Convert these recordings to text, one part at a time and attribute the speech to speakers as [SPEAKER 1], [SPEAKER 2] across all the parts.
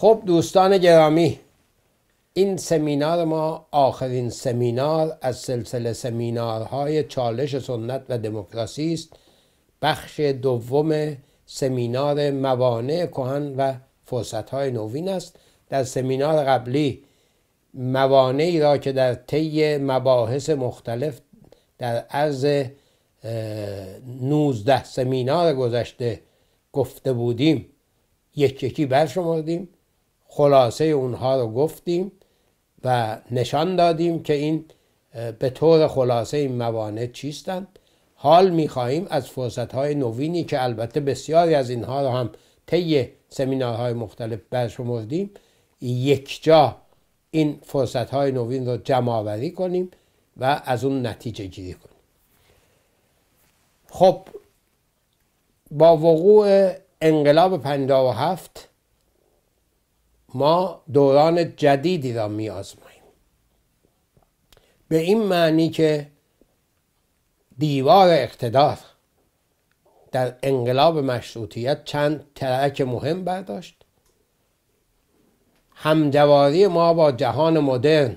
[SPEAKER 1] خب دوستان گرامی این سمینار ما آخرین سمینار از سلسله سمینارهای چالش سنت و دموکراسی است بخش دوم سمینار موانع کهن و فرصتهای نوین است در سمینار قبلی موانعی را که در طی مباحث مختلف در عرض 19 سمینار گذشته گفته بودیم یک یکی برشمردیم خلاصه اونها رو گفتیم و نشان دادیم که این به طور خلاصه این موانع چیستند حال میخواهیم از فرصت های نوینی که البته بسیاری از اینها رو هم طی سمینارهای مختلف برشمردیم یک جا این فرصت های نوین رو جمع آوری کنیم و از اون نتیجه گیری کنیم خب با وقوع انقلاب 57 ما دوران جدیدی را می به این معنی که دیوار اقتدار در انقلاب مشروطیت چند ترک مهم برداشت همجواری ما با جهان مدرن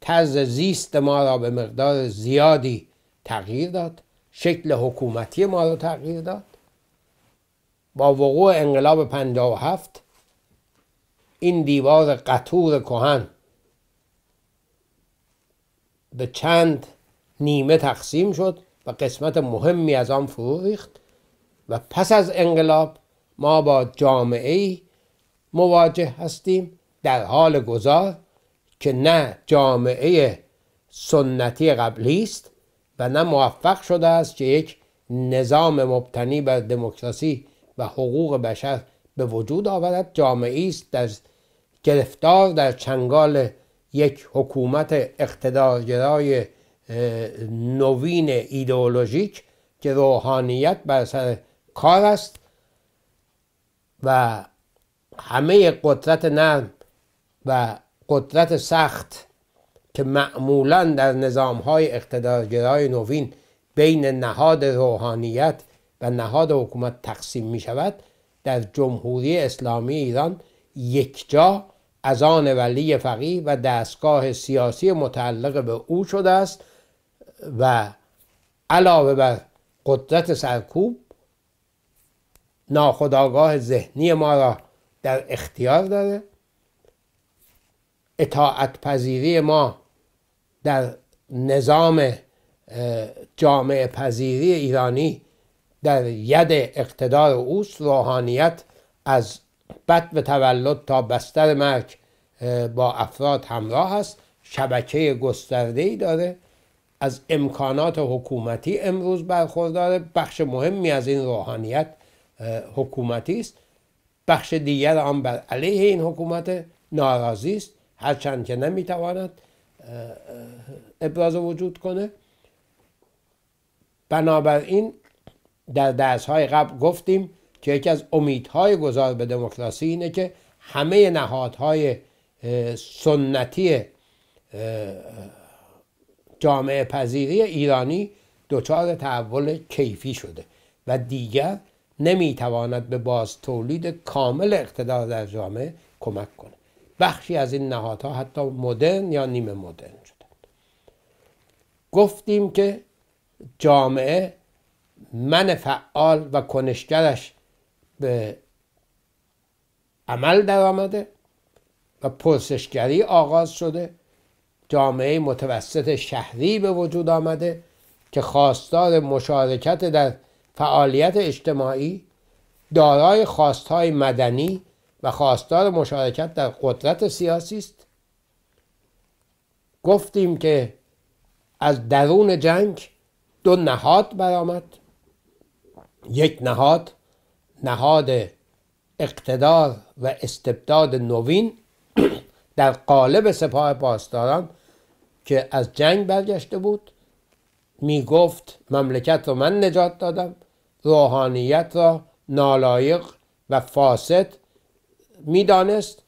[SPEAKER 1] طرز زیست ما را به مقدار زیادی تغییر داد شکل حکومتی ما را تغییر داد با وقوع انقلاب 57 این دیوار قطور کهن به چند نیمه تقسیم شد و قسمت مهمی از آن فرو ریخت و پس از انقلاب ما با جامعه مواجه هستیم در حال گذار که نه جامعه سنتی قبلی است و نه موفق شده است که یک نظام مبتنی بر دموکراسی و حقوق بشر به وجود آورد جامعه است در گرفتار در چنگال یک حکومت اقتدارگرای نوین ایدئولوژیک که روحانیت بر سر کار است و همه قدرت نرم و قدرت سخت که معمولا در نظام های اقتدارگرای نوین بین نهاد روحانیت و نهاد حکومت تقسیم می شود در جمهوری اسلامی ایران یک جا از آن ولی فقی و دستگاه سیاسی متعلق به او شده است و علاوه بر قدرت سرکوب ناخداگاه ذهنی ما را در اختیار داره اطاعت پذیری ما در نظام جامعه پذیری ایرانی در ید اقتدار اوست روحانیت از به تولد تا بستر مرگ با افراد همراه است شبکه گسترده ای داره از امکانات حکومتی امروز برخورداره بخش مهمی از این روحانیت حکومتی است بخش دیگر آن بر علیه این حکومت ناراضی است هرچند که نمیتواند ابراز وجود کنه بنابراین در درس های قبل گفتیم که یکی از امیدهای گذار به دموکراسی اینه که همه نهادهای سنتی جامعه پذیری ایرانی دچار تحول کیفی شده و دیگر نمیتواند به باز تولید کامل اقتدار در جامعه کمک کنه بخشی از این نهادها حتی مدرن یا نیمه مدرن شده گفتیم که جامعه من فعال و کنشگرش به عمل آمده و پرسشگری آغاز شده جامعه متوسط شهری به وجود آمده که خواستار مشارکت در فعالیت اجتماعی دارای خواستهای مدنی و خواستار مشارکت در قدرت سیاسی است گفتیم که از درون جنگ دو نهاد برآمد یک نهاد نهاد اقتدار و استبداد نوین در قالب سپاه پاسداران که از جنگ برگشته بود می گفت مملکت رو من نجات دادم روحانیت را نالایق و فاسد میدانست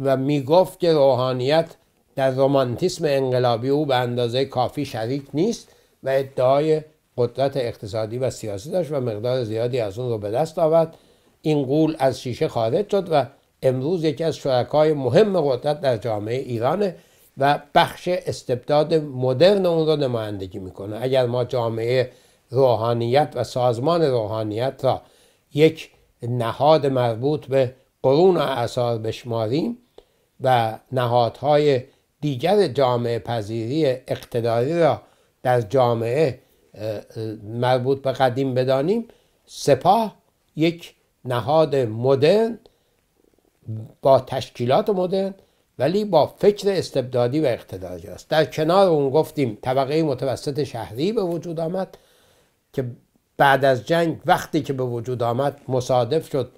[SPEAKER 1] و می گفت که روحانیت در رومانتیسم انقلابی او به اندازه کافی شریک نیست و ادعای قدرت اقتصادی و سیاسی داشت و مقدار زیادی از اون رو به دست آورد این قول از شیشه خارج شد و امروز یکی از شرکای مهم قدرت در جامعه ایرانه و بخش استبداد مدرن اون رو نمایندگی میکنه اگر ما جامعه روحانیت و سازمان روحانیت را یک نهاد مربوط به قرون و اثار بشماریم و نهادهای دیگر جامعه پذیری اقتداری را در جامعه مربوط به قدیم بدانیم سپاه یک نهاد مدرن با تشکیلات مدرن ولی با فکر استبدادی و اقتداری است در کنار اون گفتیم طبقه متوسط شهری به وجود آمد که بعد از جنگ وقتی که به وجود آمد مصادف شد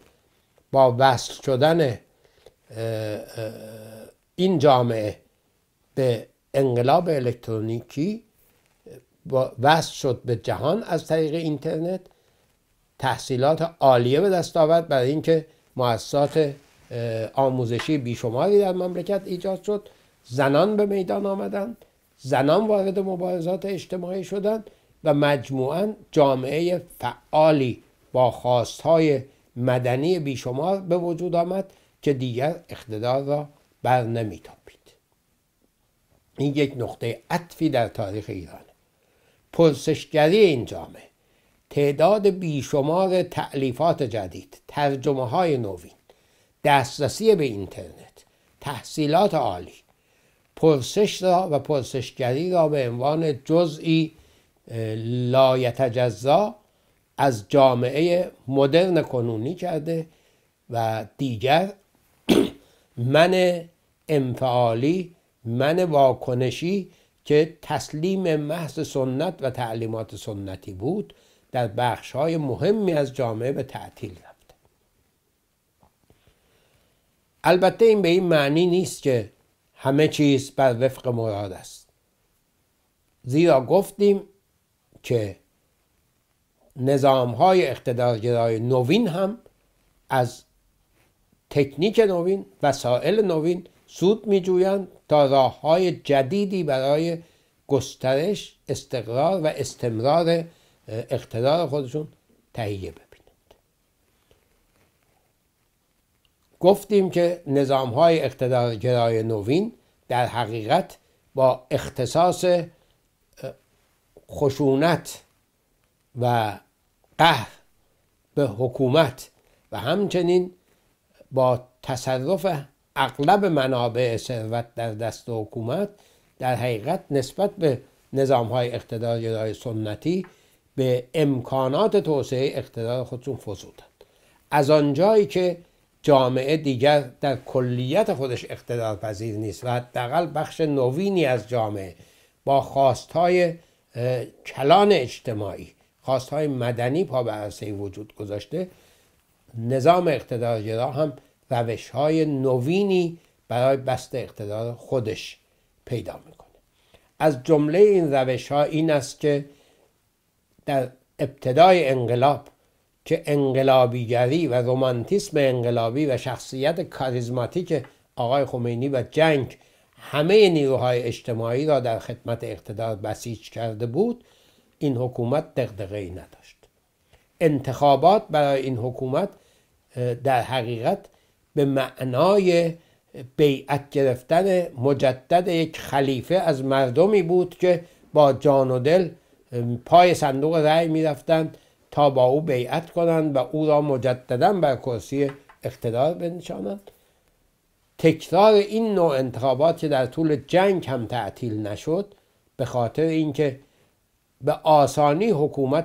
[SPEAKER 1] با وصل شدن این جامعه به انقلاب الکترونیکی وصل شد به جهان از طریق اینترنت تحصیلات عالیه به دست آورد برای اینکه مؤسسات آموزشی بیشماری در مملکت ایجاد شد زنان به میدان آمدند زنان وارد مبارزات اجتماعی شدند و مجموعا جامعه فعالی با خواستهای مدنی بیشمار به وجود آمد که دیگر اقتدار را بر نمیتابید این یک نقطه عطفی در تاریخ ایران پرسشگری این جامعه تعداد بیشمار تعلیفات جدید ترجمه های نوین دسترسی به اینترنت تحصیلات عالی پرسش را و پرسشگری را به عنوان جزئی لایتجزا از جامعه مدرن کنونی کرده و دیگر من انفعالی من واکنشی که تسلیم محض سنت و تعلیمات سنتی بود در بخش های مهمی از جامعه به تعطیل رفته البته این به این معنی نیست که همه چیز بر وفق مراد است زیرا گفتیم که نظام های اقتدارگرای نوین هم از تکنیک نوین وسایل نوین سود میجویند راه های جدیدی برای گسترش استقرار و استمرار اقتدار خودشون تهیه ببینند گفتیم که نظام های اقتدارگرای نوین در حقیقت با اختصاص خشونت و قهر به حکومت و همچنین با تصرف اغلب منابع ثروت در دست حکومت در حقیقت نسبت به نظام های جدای سنتی به امکانات توسعه اقتدار خودشون فزودند از آنجایی که جامعه دیگر در کلیت خودش اقتدار پذیر نیست و حداقل بخش نوینی از جامعه با خواستهای کلان اجتماعی خواستهای مدنی پا به وجود گذاشته نظام اقتدارگرا هم روش های نوینی برای بست اقتدار خودش پیدا میکنه از جمله این روش ها این است که در ابتدای انقلاب که انقلابیگری و رومانتیسم انقلابی و شخصیت کاریزماتیک آقای خمینی و جنگ همه نیروهای اجتماعی را در خدمت اقتدار بسیج کرده بود این حکومت دقدقه ای نداشت انتخابات برای این حکومت در حقیقت به معنای بیعت گرفتن مجدد یک خلیفه از مردمی بود که با جان و دل پای صندوق رأی میرفتند تا با او بیعت کنند و او را مجددا بر کرسی اقتدار بنشانند تکرار این نوع انتخابات که در طول جنگ هم تعطیل نشد به خاطر اینکه به آسانی حکومت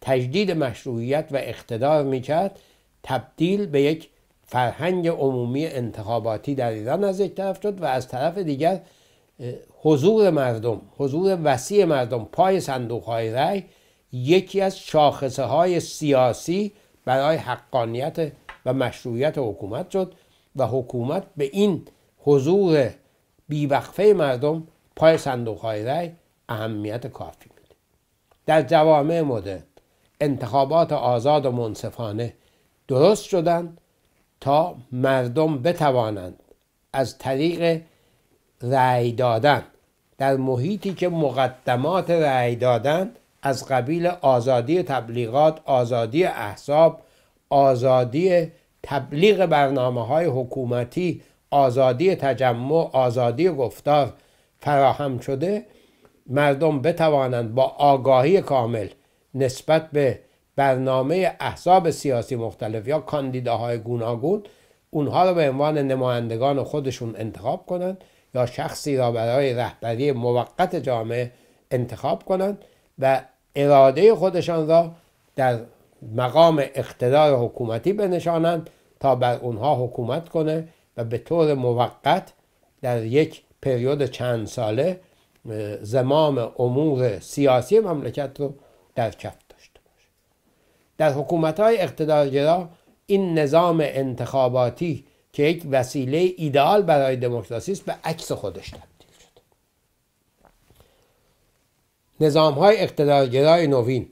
[SPEAKER 1] تجدید مشروعیت و اقتدار کرد تبدیل به یک فرهنگ عمومی انتخاباتی در ایران از یک طرف شد و از طرف دیگر حضور مردم حضور وسیع مردم پای صندوق های رأی یکی از شاخصه های سیاسی برای حقانیت و مشروعیت حکومت شد و حکومت به این حضور بیوقفه مردم پای صندوق های رأی اهمیت کافی میده در جوامع مدرن انتخابات آزاد و منصفانه درست شدند تا مردم بتوانند از طریق رأی دادن در محیطی که مقدمات رأی دادن از قبیل آزادی تبلیغات آزادی احساب آزادی تبلیغ برنامه های حکومتی آزادی تجمع آزادی گفتار فراهم شده مردم بتوانند با آگاهی کامل نسبت به برنامه احزاب سیاسی مختلف یا کاندیداهای گوناگون اونها رو به عنوان نمایندگان خودشون انتخاب کنند یا شخصی را برای رهبری موقت جامعه انتخاب کنند و اراده خودشان را در مقام اقتدار حکومتی بنشانند تا بر اونها حکومت کنه و به طور موقت در یک پریود چند ساله زمام امور سیاسی مملکت رو در کف در حکومت های اقتدارگرا این نظام انتخاباتی که یک وسیله ایدال برای دموکراسی است به عکس خودش تبدیل شد نظام های اقتدارگرای نوین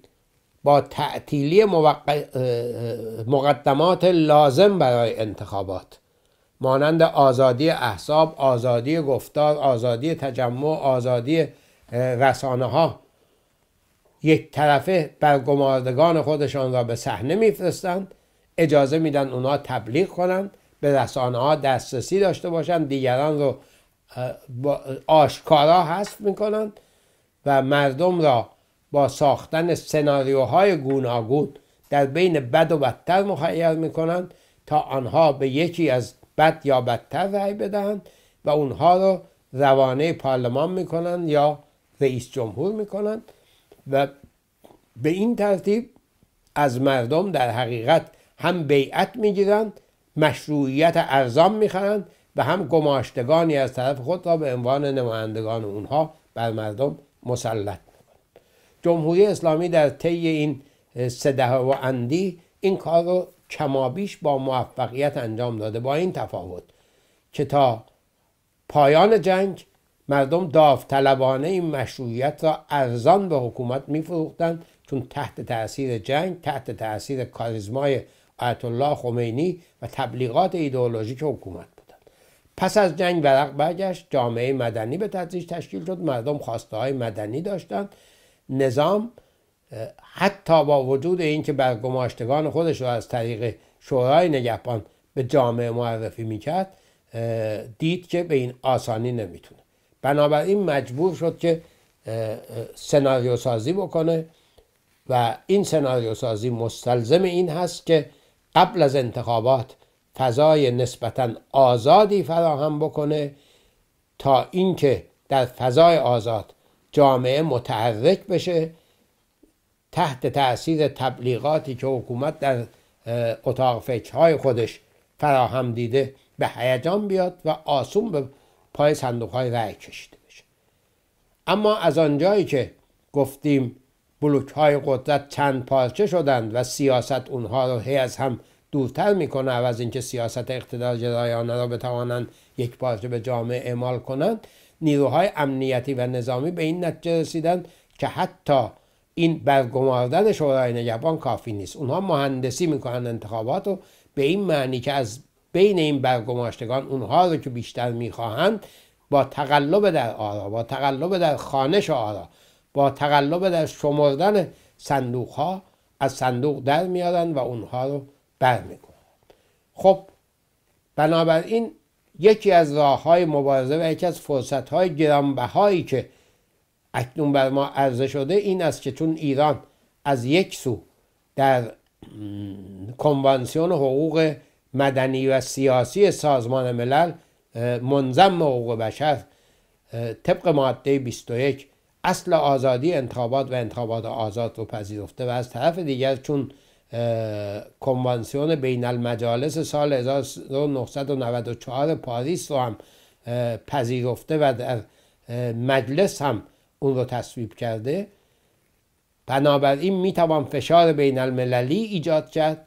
[SPEAKER 1] با تعطیلی مقدمات لازم برای انتخابات مانند آزادی احساب، آزادی گفتار، آزادی تجمع، آزادی رسانه ها یک طرفه برگماردگان خودشان را به صحنه میفرستند اجازه میدن اونا تبلیغ کنند به رسانه ها دسترسی داشته باشند دیگران رو آشکارا حذف میکنند و مردم را با ساختن سناریوهای گوناگون در بین بد و بدتر مخیر میکنند تا آنها به یکی از بد یا بدتر رأی بدهند و اونها رو روانه پارلمان میکنند یا رئیس جمهور میکنند و به این ترتیب از مردم در حقیقت هم بیعت میگیرند مشروعیت ارزان میخرند و هم گماشتگانی از طرف خود را به عنوان نمایندگان اونها بر مردم مسلط میکنند جمهوری اسلامی در طی این سده و اندی این کار رو کمابیش با موفقیت انجام داده با این تفاوت که تا پایان جنگ مردم داوطلبانه این مشروعیت را ارزان به حکومت میفروختند چون تحت تاثیر جنگ تحت تاثیر کاریزمای آیت الله خمینی و تبلیغات ایدئولوژیک حکومت بودند پس از جنگ ورق برگشت جامعه مدنی به تدریج تشکیل شد مردم خواسته های مدنی داشتند نظام حتی با وجود اینکه برگماشتگان خودش را از طریق شورای نگهبان به جامعه معرفی میکرد دید که به این آسانی نمیتونه بنابراین مجبور شد که سناریو سازی بکنه و این سناریو سازی مستلزم این هست که قبل از انتخابات فضای نسبتا آزادی فراهم بکنه تا اینکه در فضای آزاد جامعه متحرک بشه تحت تاثیر تبلیغاتی که حکومت در اتاق فکرهای خودش فراهم دیده به هیجان بیاد و آسون به پای صندوق های کشیده بشه اما از آنجایی که گفتیم بلوک های قدرت چند پارچه شدند و سیاست اونها رو هی از هم دورتر میکنه از اینکه سیاست اقتدار جرایانه را بتوانند یک پارچه به جامعه اعمال کنند نیروهای امنیتی و نظامی به این نتیجه رسیدند که حتی این برگماردن شورای نگهبان کافی نیست اونها مهندسی میکنند انتخابات رو به این معنی که از بین این برگماشتگان اونها رو که بیشتر میخواهند با تقلب در آرا با تقلب در خانش آرا با تقلب در شمردن صندوق ها از صندوق در میارن و اونها رو برمیکنن خب بنابراین یکی از راه های مبارزه و یکی از فرصت های گرانبهایی که اکنون بر ما عرضه شده این است که چون ایران از یک سو در کنوانسیون حقوق مدنی و سیاسی سازمان ملل منظم حقوق بشر طبق ماده 21 اصل آزادی انتخابات و انتخابات آزاد رو پذیرفته و از طرف دیگر چون کنوانسیون بین المجالس سال 1994 پاریس رو هم پذیرفته و در مجلس هم اون رو تصویب کرده بنابراین میتوان فشار بین المللی ایجاد کرد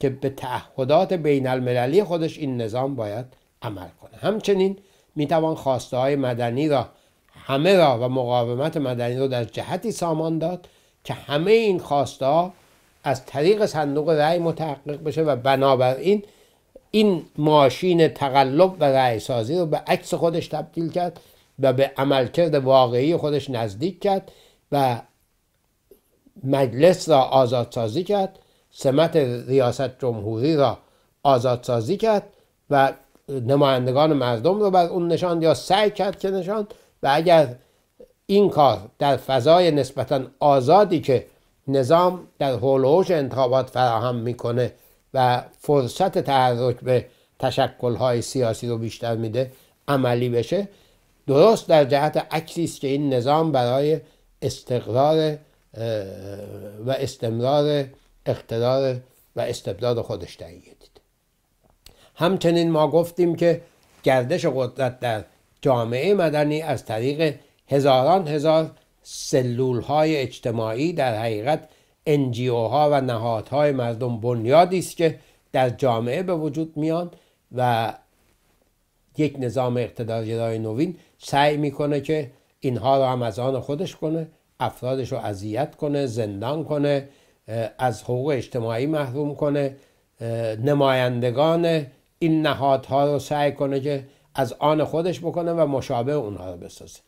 [SPEAKER 1] که به تعهدات بین المللی خودش این نظام باید عمل کنه همچنین میتوان خواسته های مدنی را همه را و مقاومت مدنی را در جهتی سامان داد که همه این خواسته ها از طریق صندوق رأی متحقق بشه و بنابراین این ماشین تقلب و رأی سازی رو به عکس خودش تبدیل کرد و به عملکرد واقعی خودش نزدیک کرد و مجلس را آزادسازی کرد سمت ریاست جمهوری را آزادسازی کرد و نمایندگان مردم رو بر اون نشاند یا سعی کرد که نشاند و اگر این کار در فضای نسبتا آزادی که نظام در هولوش انتخابات فراهم میکنه و فرصت تحرک به تشکلهای سیاسی رو بیشتر میده عملی بشه درست در جهت عکسی است که این نظام برای استقرار و استمرار اقتدار و استبداد خودش تعیین دید همچنین ما گفتیم که گردش قدرت در جامعه مدنی از طریق هزاران هزار سلول های اجتماعی در حقیقت انجیو ها و نهادهای مردم بنیادی است که در جامعه به وجود میان و یک نظام اقتدارگرای نوین سعی میکنه که اینها را هم از آن خودش کنه افرادش رو اذیت کنه زندان کنه از حقوق اجتماعی محروم کنه نمایندگان این نهادها رو سعی کنه که از آن خودش بکنه و مشابه اونها رو بسازه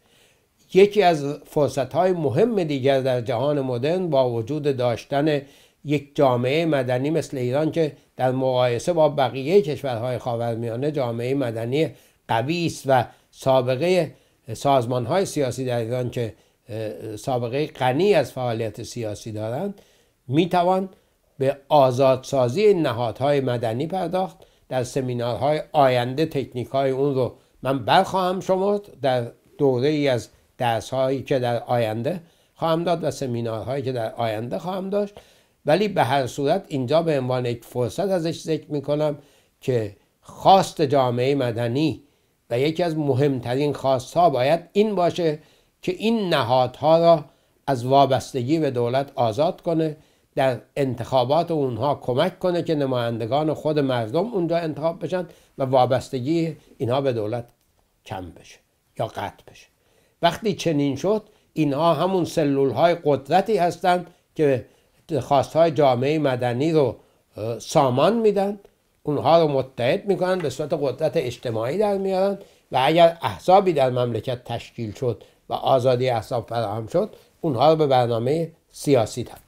[SPEAKER 1] یکی از فرصت های مهم دیگر در جهان مدرن با وجود داشتن یک جامعه مدنی مثل ایران که در مقایسه با بقیه کشورهای خاورمیانه جامعه مدنی قوی است و سابقه سازمان های سیاسی در ایران که سابقه غنی از فعالیت سیاسی دارند می توان به آزادسازی نهادهای مدنی پرداخت در سمینارهای آینده تکنیک های اون رو من برخواهم شمرد در دوره ای از درس هایی که در آینده خواهم داد و سمینارهایی که در آینده خواهم داشت ولی به هر صورت اینجا به عنوان یک فرصت ازش ذکر می کنم که خواست جامعه مدنی و یکی از مهمترین خواست ها باید این باشه که این نهادها را از وابستگی به دولت آزاد کنه در انتخابات اونها کمک کنه که نمایندگان خود مردم اونجا انتخاب بشن و وابستگی اینها به دولت کم بشه یا قطع بشه وقتی چنین شد اینها همون سلول های قدرتی هستند که خواست های جامعه مدنی رو سامان میدن اونها رو متحد میکنن به صورت قدرت اجتماعی در میارن و اگر احزابی در مملکت تشکیل شد و آزادی احزاب فراهم شد اونها رو به برنامه سیاسی دارن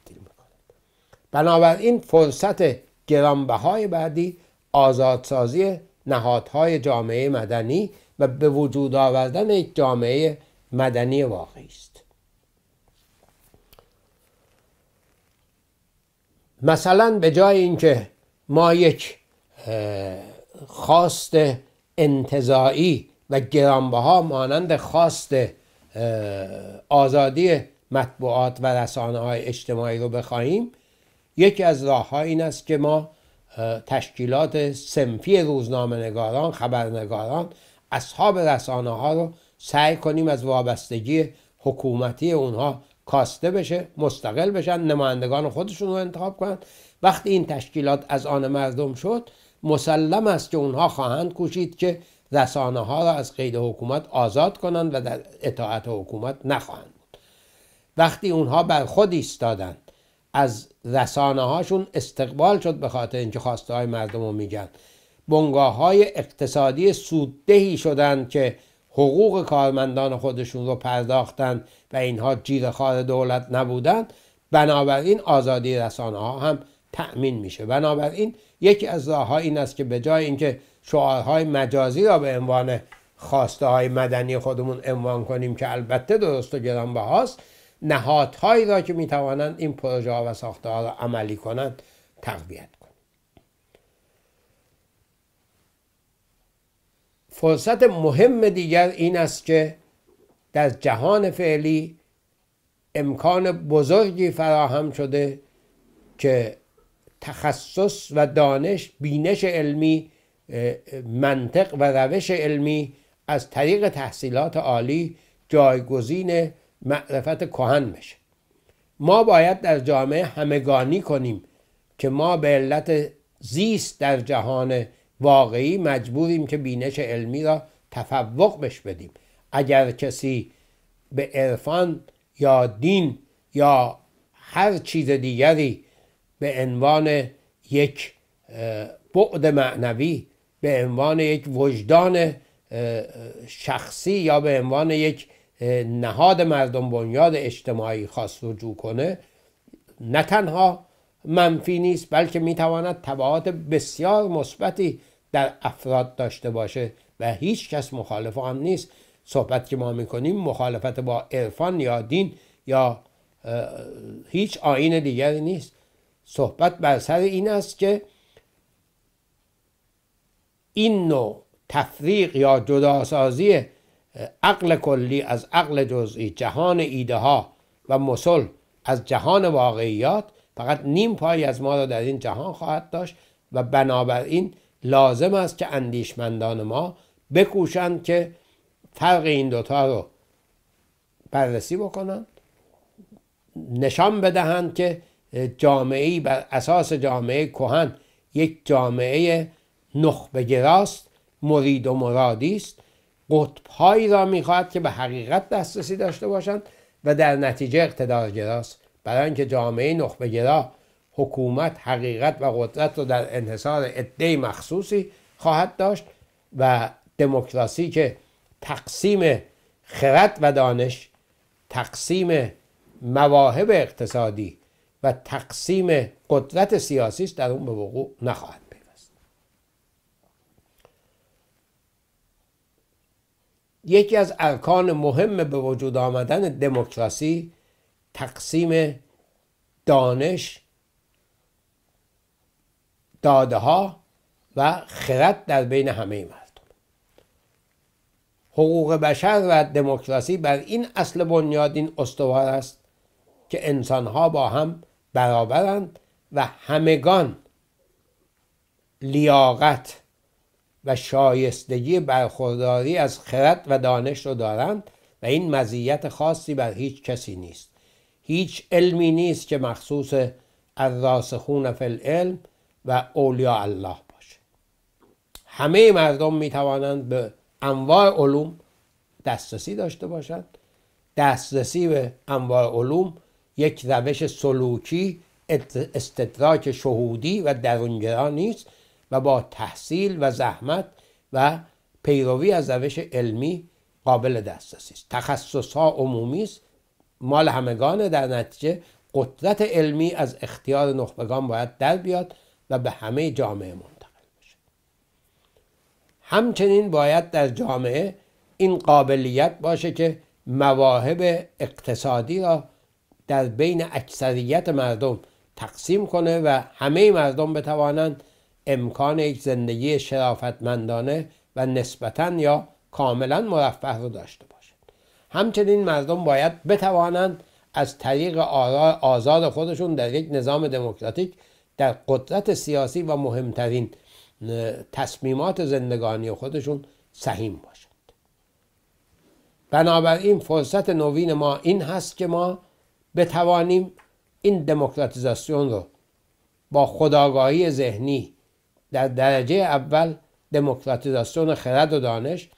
[SPEAKER 1] بنابراین فرصت گرانبهای بعدی آزادسازی نهادهای جامعه مدنی و به وجود آوردن یک جامعه مدنی واقعی است مثلا به جای اینکه ما یک خواست انتظایی و گرانبها مانند خواست آزادی مطبوعات و رسانه های اجتماعی رو بخواهیم یکی از راه ها این است که ما تشکیلات سنفی روزنامه نگاران خبرنگاران اصحاب رسانه ها رو سعی کنیم از وابستگی حکومتی اونها کاسته بشه مستقل بشن نمایندگان خودشون رو انتخاب کنن وقتی این تشکیلات از آن مردم شد مسلم است که اونها خواهند کوشید که رسانه ها را از قید حکومت آزاد کنند و در اطاعت حکومت نخواهند وقتی اونها بر خود ایستادند از رسانه هاشون استقبال شد به خاطر اینکه خواسته های مردم رو میگن بنگاه های اقتصادی سوددهی شدند که حقوق کارمندان خودشون رو پرداختن و اینها خار دولت نبودند بنابراین آزادی رسانه ها هم تأمین میشه بنابراین یکی از راه این است که به جای اینکه شعارهای مجازی را به عنوان خواسته های مدنی خودمون عنوان کنیم که البته درست و گرانبهاست نهادهایی را که میتوانند این پروژه ها و ساخته ها را عملی کنند تقویت کنند فرصت مهم دیگر این است که در جهان فعلی امکان بزرگی فراهم شده که تخصص و دانش بینش علمی منطق و روش علمی از طریق تحصیلات عالی جایگزین معرفت کهن میشه ما باید در جامعه همگانی کنیم که ما به علت زیست در جهان واقعی مجبوریم که بینش علمی را تفوق بش بدیم اگر کسی به عرفان یا دین یا هر چیز دیگری به عنوان یک بعد معنوی به عنوان یک وجدان شخصی یا به عنوان یک نهاد مردم بنیاد اجتماعی خاص رجوع کنه نه تنها منفی نیست بلکه میتواند تبعات بسیار مثبتی در افراد داشته باشه و هیچ کس مخالف هم نیست صحبت که ما میکنیم مخالفت با عرفان یا دین یا هیچ آین دیگری نیست صحبت بر سر این است که این نوع تفریق یا جداسازی عقل کلی از عقل جزئی جهان ایده ها و مسل از جهان واقعیات فقط نیم پای از ما را در این جهان خواهد داشت و بنابراین لازم است که اندیشمندان ما بکوشند که فرق این دوتا رو بررسی بکنند نشان بدهند که جامعه بر اساس جامعه کهن یک جامعه نخبگراست مرید و مرادی است قطبهایی را میخواهد که به حقیقت دسترسی داشته باشند و در نتیجه اقتدارگراست برای اینکه جامعه نخبهگرا حکومت حقیقت و قدرت را در انحصار عده مخصوصی خواهد داشت و دموکراسی که تقسیم خرد و دانش تقسیم مواهب اقتصادی و تقسیم قدرت سیاسی در اون به وقوع نخواهد یکی از ارکان مهم به وجود آمدن دموکراسی تقسیم دانش داده ها و خرد در بین همه مردم حقوق بشر و دموکراسی بر این اصل بنیادین استوار است که انسانها با هم برابرند و همگان لیاقت و شایستگی برخورداری از خرد و دانش رو دارند و این مزیت خاصی بر هیچ کسی نیست هیچ علمی نیست که مخصوص الراسخون فی العلم و اولیاء الله باشه همه مردم می توانند به انواع علوم دسترسی داشته باشند دسترسی به انواع علوم یک روش سلوکی استدراک شهودی و درونگرا نیست و با تحصیل و زحمت و پیروی از روش علمی قابل دسترسی است تخصص ها عمومی است مال همگان در نتیجه قدرت علمی از اختیار نخبگان باید در بیاد و به همه جامعه منتقل بشه همچنین باید در جامعه این قابلیت باشه که مواهب اقتصادی را در بین اکثریت مردم تقسیم کنه و همه مردم بتوانند امکان یک زندگی شرافتمندانه و نسبتا یا کاملا مرفه رو داشته باشند همچنین مردم باید بتوانند از طریق آزاد خودشون در یک نظام دموکراتیک در قدرت سیاسی و مهمترین تصمیمات زندگانی خودشون سهیم باشند بنابراین فرصت نوین ما این هست که ما بتوانیم این دموکراتیزاسیون رو با خداگاهی ذهنی در درجه اول دموکراتیزاسیون خرد و دانش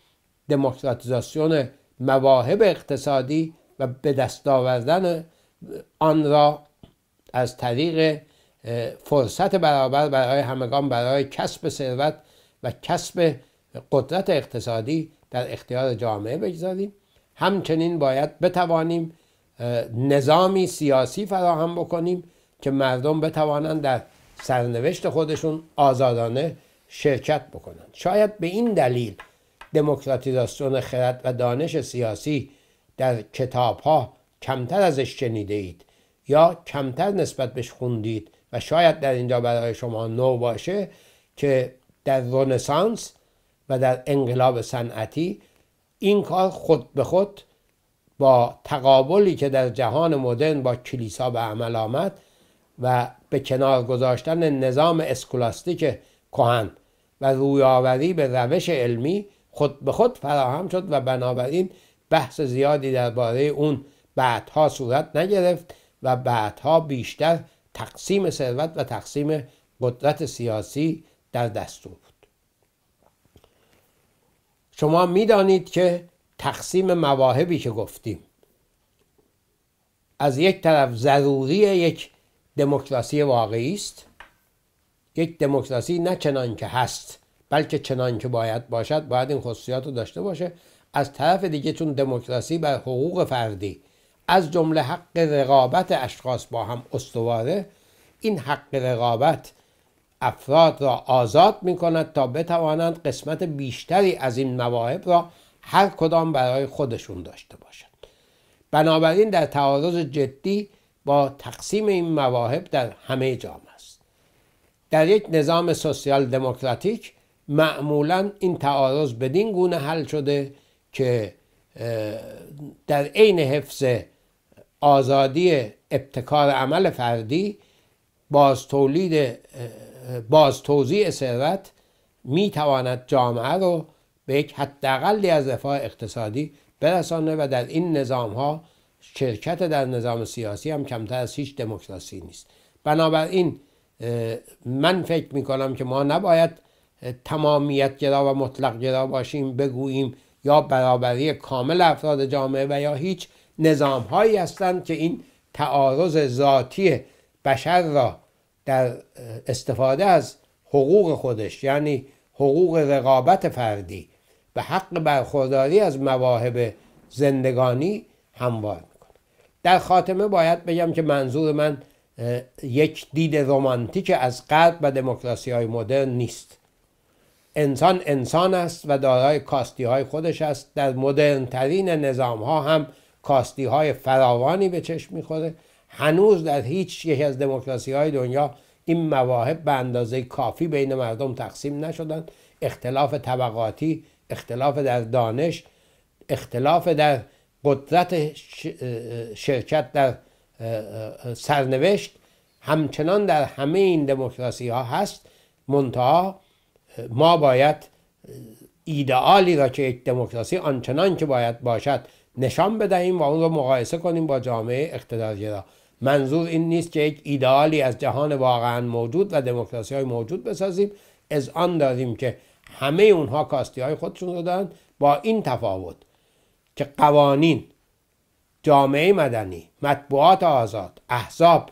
[SPEAKER 1] دموکراتیزاسیون مواهب اقتصادی و به دست آوردن آن را از طریق فرصت برابر برای همگان برای کسب ثروت و کسب قدرت اقتصادی در اختیار جامعه بگذاریم همچنین باید بتوانیم نظامی سیاسی فراهم بکنیم که مردم بتوانند در سرنوشت خودشون آزادانه شرکت بکنند شاید به این دلیل دموکراتیزاسیون خرد و دانش سیاسی در کتاب ها کمتر ازش شنیده اید یا کمتر نسبت بهش خوندید و شاید در اینجا برای شما نو باشه که در رونسانس و در انقلاب صنعتی این کار خود به خود با تقابلی که در جهان مدرن با کلیسا به عمل آمد و به کنار گذاشتن نظام اسکولاستیک کهن و رویاوری به روش علمی خود به خود فراهم شد و بنابراین بحث زیادی درباره اون بعدها صورت نگرفت و بعدها بیشتر تقسیم ثروت و تقسیم قدرت سیاسی در دستور بود شما میدانید که تقسیم مواهبی که گفتیم از یک طرف ضروری یک دموکراسی واقعی است یک دموکراسی نه چنان که هست بلکه چنان که باید باشد باید این خصوصیات رو داشته باشه از طرف دیگه چون دموکراسی بر حقوق فردی از جمله حق رقابت اشخاص با هم استواره این حق رقابت افراد را آزاد می کند تا بتوانند قسمت بیشتری از این مواهب را هر کدام برای خودشون داشته باشند بنابراین در تعارض جدی با تقسیم این مواهب در همه جامعه است در یک نظام سوسیال دموکراتیک معمولا این تعارض بدین گونه حل شده که در عین حفظ آزادی ابتکار عمل فردی باز تولید باز توزیع ثروت می تواند جامعه رو به یک حداقلی از رفاه اقتصادی برسانه و در این نظام ها شرکت در نظام سیاسی هم کمتر از هیچ دموکراسی نیست بنابراین من فکر می کنم که ما نباید تمامیت گرا و مطلق گرا باشیم بگوییم یا برابری کامل افراد جامعه و یا هیچ نظام هایی هستند که این تعارض ذاتی بشر را در استفاده از حقوق خودش یعنی حقوق رقابت فردی و حق برخورداری از مواهب زندگانی هموار در خاتمه باید بگم که منظور من یک دید رومانتیک از غرب و دموکراسی های مدرن نیست انسان انسان است و دارای کاستی های خودش است در مدرن ترین نظام ها هم کاستی های فراوانی به چشم میخوره هنوز در هیچ یک از دموکراسی های دنیا این مواهب به اندازه کافی بین مردم تقسیم نشدن اختلاف طبقاتی اختلاف در دانش اختلاف در قدرت شرکت در سرنوشت همچنان در همه این دموکراسی ها هست منتها ما باید ایدئالی را که یک دموکراسی آنچنان که باید باشد نشان بدهیم و اون رو مقایسه کنیم با جامعه اقتدارگرا منظور این نیست که یک ایدئالی از جهان واقعا موجود و دموکراسی های موجود بسازیم از آن داریم که همه اونها کاستی های خودشون رو دارن با این تفاوت که قوانین جامعه مدنی مطبوعات آزاد احزاب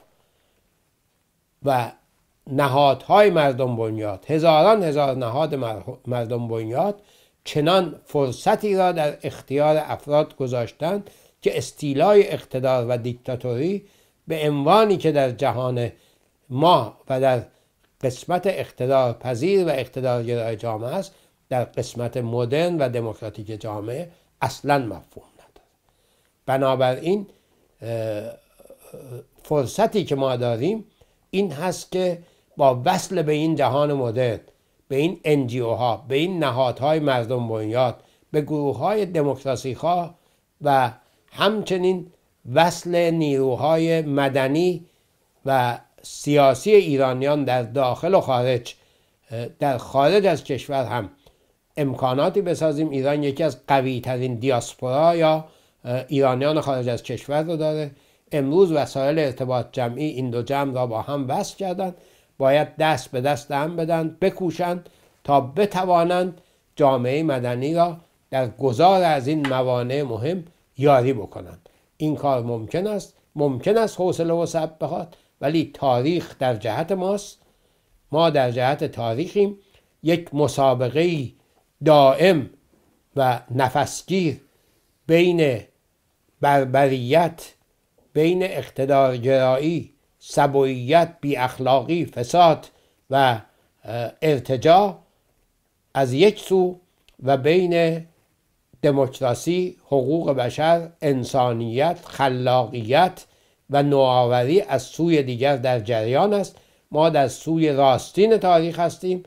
[SPEAKER 1] و نهادهای مردم بنیاد هزاران هزار نهاد مردم بنیاد چنان فرصتی را در اختیار افراد گذاشتند که استیلای اقتدار و دیکتاتوری به عنوانی که در جهان ما و در قسمت اقتدار پذیر و اقتدارگرای جامعه است در قسمت مدرن و دموکراتیک جامعه اصلا مفهوم نداره بنابراین فرصتی که ما داریم این هست که با وصل به این جهان مدرن به این انجیو ها به این نهادهای مردم بنیاد به گروه های دموکراسی خواه و همچنین وصل نیروهای مدنی و سیاسی ایرانیان در داخل و خارج در خارج از کشور هم امکاناتی بسازیم ایران یکی از قوی ترین دیاسپورا یا ایرانیان خارج از کشور رو داره امروز وسایل ارتباط جمعی این دو جمع را با هم وصل کردند باید دست به دست هم بدن بکوشند تا بتوانند جامعه مدنی را در گذار از این موانع مهم یاری بکنند این کار ممکن است ممکن است حوصله و صبر بخواد ولی تاریخ در جهت ماست ما در جهت تاریخیم یک مسابقه دائم و نفسگیر بین بربریت بین اقتدارگرایی سبویت بی اخلاقی فساد و ارتجا از یک سو و بین دموکراسی حقوق بشر انسانیت خلاقیت و نوآوری از سوی دیگر در جریان است ما در سوی راستین تاریخ هستیم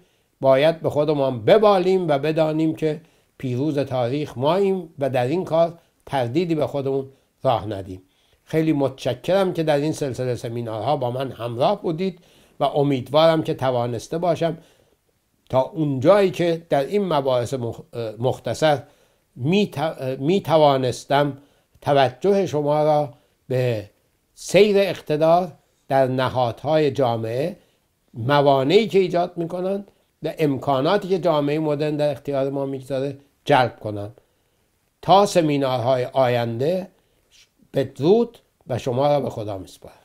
[SPEAKER 1] باید به خودمان ببالیم و بدانیم که پیروز تاریخ ماییم و در این کار تردیدی به خودمون راه ندیم خیلی متشکرم که در این سلسله سمینارها با من همراه بودید و امیدوارم که توانسته باشم تا اونجایی که در این مباحث مختصر می توانستم توجه شما را به سیر اقتدار در نهادهای جامعه موانعی که ایجاد می کنند امکاناتی که جامعه مدرن در اختیار ما میگذاره جلب کنن تا سمینارهای آینده بدرود و شما را به خدا میسپارم